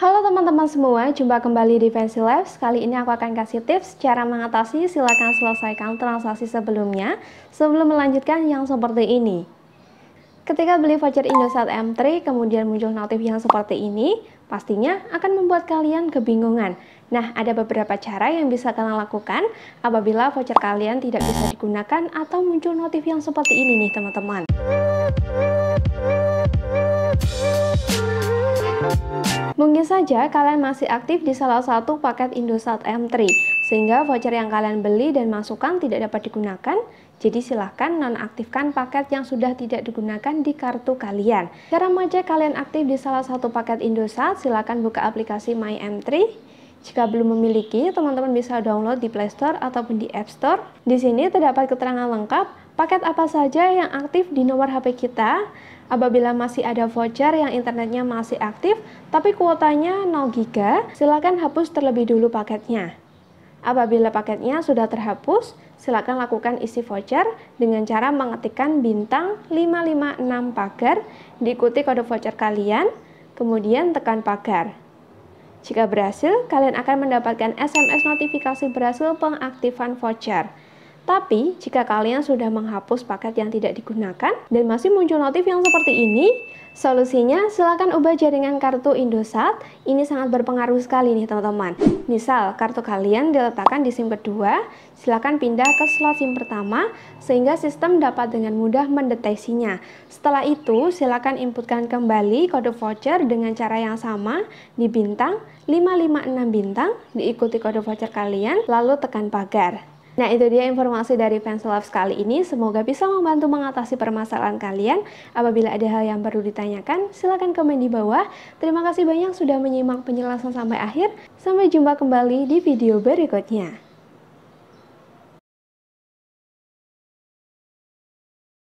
Halo teman-teman semua, jumpa kembali di Fancy Labs. Kali ini aku akan kasih tips cara mengatasi silakan selesaikan transaksi sebelumnya sebelum melanjutkan yang seperti ini. Ketika beli voucher Indosat M3 kemudian muncul notif yang seperti ini, pastinya akan membuat kalian kebingungan. Nah, ada beberapa cara yang bisa kalian lakukan apabila voucher kalian tidak bisa digunakan atau muncul notif yang seperti ini nih teman-teman. Mungkin saja kalian masih aktif di salah satu paket Indosat M3, sehingga voucher yang kalian beli dan masukkan tidak dapat digunakan, jadi silahkan nonaktifkan paket yang sudah tidak digunakan di kartu kalian. Cara mengecek kalian aktif di salah satu paket Indosat, silahkan buka aplikasi My M3, jika belum memiliki, teman-teman bisa download di Play Store ataupun di App Store. Di sini terdapat keterangan lengkap paket apa saja yang aktif di nomor HP kita. Apabila masih ada voucher yang internetnya masih aktif, tapi kuotanya 0 GB, silakan hapus terlebih dulu paketnya. Apabila paketnya sudah terhapus, silakan lakukan isi voucher dengan cara mengetikkan bintang 556 pagar, diikuti kode voucher kalian, kemudian tekan pagar. Jika berhasil, kalian akan mendapatkan SMS notifikasi berhasil pengaktifan voucher. Tapi, jika kalian sudah menghapus paket yang tidak digunakan dan masih muncul notif yang seperti ini, solusinya silakan ubah jaringan kartu Indosat. Ini sangat berpengaruh sekali nih teman-teman. Misal, kartu kalian diletakkan di SIM kedua, silakan pindah ke slot SIM pertama sehingga sistem dapat dengan mudah mendeteksinya. Setelah itu, silakan inputkan kembali kode voucher dengan cara yang sama di bintang 556 bintang, diikuti kode voucher kalian, lalu tekan pagar. Nah, itu dia informasi dari Pencil Love kali ini. Semoga bisa membantu mengatasi permasalahan kalian. Apabila ada hal yang perlu ditanyakan, silahkan komen di bawah. Terima kasih banyak sudah menyimak penjelasan sampai akhir. Sampai jumpa kembali di video berikutnya.